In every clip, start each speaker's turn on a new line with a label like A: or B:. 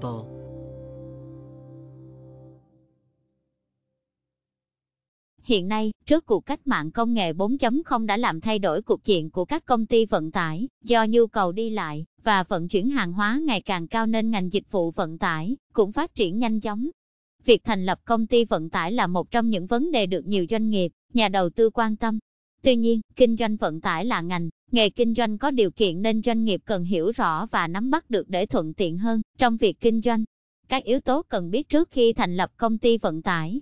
A: plausible. Hiện nay, trước cuộc cách mạng công nghệ 4.0 đã làm thay đổi cuộc diện của các công ty vận tải, do nhu cầu đi lại và vận chuyển hàng hóa ngày càng cao nên ngành dịch vụ vận tải cũng phát triển nhanh chóng. Việc thành lập công ty vận tải là một trong những vấn đề được nhiều doanh nghiệp, nhà đầu tư quan tâm. Tuy nhiên, kinh doanh vận tải là ngành Nghề kinh doanh có điều kiện nên doanh nghiệp cần hiểu rõ và nắm bắt được để thuận tiện hơn trong việc kinh doanh. Các yếu tố cần biết trước khi thành lập công ty vận tải.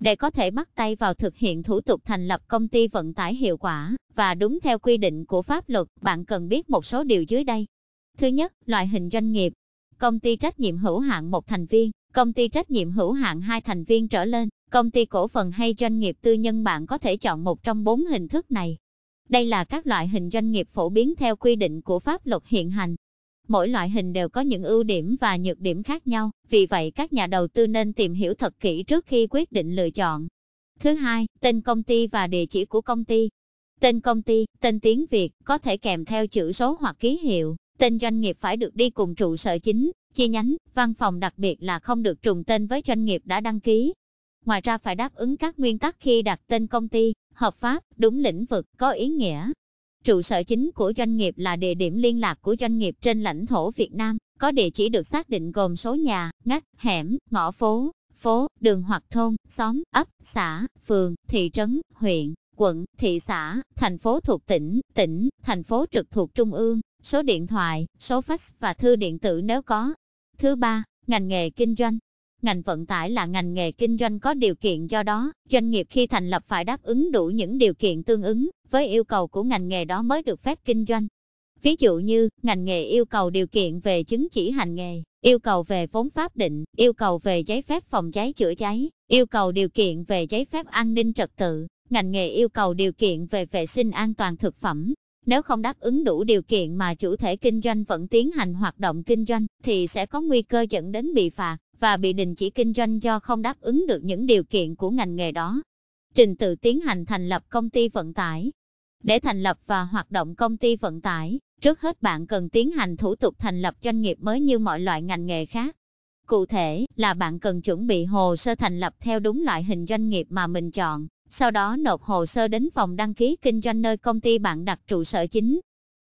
A: Để có thể bắt tay vào thực hiện thủ tục thành lập công ty vận tải hiệu quả và đúng theo quy định của pháp luật, bạn cần biết một số điều dưới đây. Thứ nhất, loại hình doanh nghiệp. Công ty trách nhiệm hữu hạn một thành viên, công ty trách nhiệm hữu hạn hai thành viên trở lên, công ty cổ phần hay doanh nghiệp tư nhân bạn có thể chọn một trong bốn hình thức này. Đây là các loại hình doanh nghiệp phổ biến theo quy định của pháp luật hiện hành. Mỗi loại hình đều có những ưu điểm và nhược điểm khác nhau, vì vậy các nhà đầu tư nên tìm hiểu thật kỹ trước khi quyết định lựa chọn. Thứ hai, tên công ty và địa chỉ của công ty. Tên công ty, tên tiếng Việt có thể kèm theo chữ số hoặc ký hiệu. Tên doanh nghiệp phải được đi cùng trụ sở chính, chi nhánh, văn phòng đặc biệt là không được trùng tên với doanh nghiệp đã đăng ký. Ngoài ra phải đáp ứng các nguyên tắc khi đặt tên công ty, Hợp pháp, đúng lĩnh vực, có ý nghĩa. Trụ sở chính của doanh nghiệp là địa điểm liên lạc của doanh nghiệp trên lãnh thổ Việt Nam, có địa chỉ được xác định gồm số nhà, ngách, hẻm, ngõ phố, phố, đường hoặc thôn, xóm, ấp, xã, phường, thị trấn, huyện, quận, thị xã, thành phố thuộc tỉnh, tỉnh, thành phố trực thuộc trung ương, số điện thoại, số fax và thư điện tử nếu có. Thứ ba, ngành nghề kinh doanh, Ngành vận tải là ngành nghề kinh doanh có điều kiện do đó, doanh nghiệp khi thành lập phải đáp ứng đủ những điều kiện tương ứng với yêu cầu của ngành nghề đó mới được phép kinh doanh. Ví dụ như, ngành nghề yêu cầu điều kiện về chứng chỉ hành nghề, yêu cầu về vốn pháp định, yêu cầu về giấy phép phòng cháy chữa cháy, yêu cầu điều kiện về giấy phép an ninh trật tự, ngành nghề yêu cầu điều kiện về vệ sinh an toàn thực phẩm. Nếu không đáp ứng đủ điều kiện mà chủ thể kinh doanh vẫn tiến hành hoạt động kinh doanh thì sẽ có nguy cơ dẫn đến bị phạt và bị đình chỉ kinh doanh do không đáp ứng được những điều kiện của ngành nghề đó. Trình tự tiến hành thành lập công ty vận tải. Để thành lập và hoạt động công ty vận tải, trước hết bạn cần tiến hành thủ tục thành lập doanh nghiệp mới như mọi loại ngành nghề khác. Cụ thể là bạn cần chuẩn bị hồ sơ thành lập theo đúng loại hình doanh nghiệp mà mình chọn, sau đó nộp hồ sơ đến phòng đăng ký kinh doanh nơi công ty bạn đặt trụ sở chính.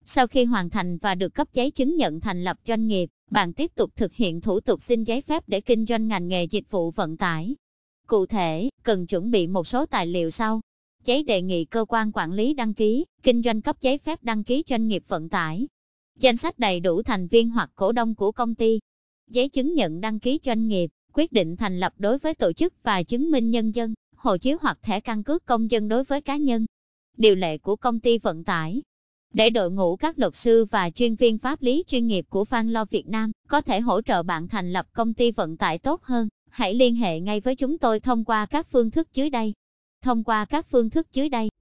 A: Sau khi hoàn thành và được cấp giấy chứng nhận thành lập doanh nghiệp, bạn tiếp tục thực hiện thủ tục xin giấy phép để kinh doanh ngành nghề dịch vụ vận tải. Cụ thể, cần chuẩn bị một số tài liệu sau. Giấy đề nghị cơ quan quản lý đăng ký, kinh doanh cấp giấy phép đăng ký doanh nghiệp vận tải. Danh sách đầy đủ thành viên hoặc cổ đông của công ty. Giấy chứng nhận đăng ký doanh nghiệp, quyết định thành lập đối với tổ chức và chứng minh nhân dân, hộ chiếu hoặc thẻ căn cước công dân đối với cá nhân. Điều lệ của công ty vận tải, để đội ngũ các luật sư và chuyên viên pháp lý chuyên nghiệp của Phan Lo Việt Nam có thể hỗ trợ bạn thành lập công ty vận tải tốt hơn. Hãy liên hệ ngay với chúng tôi thông qua các phương thức dưới đây. Thông qua các phương thức dưới đây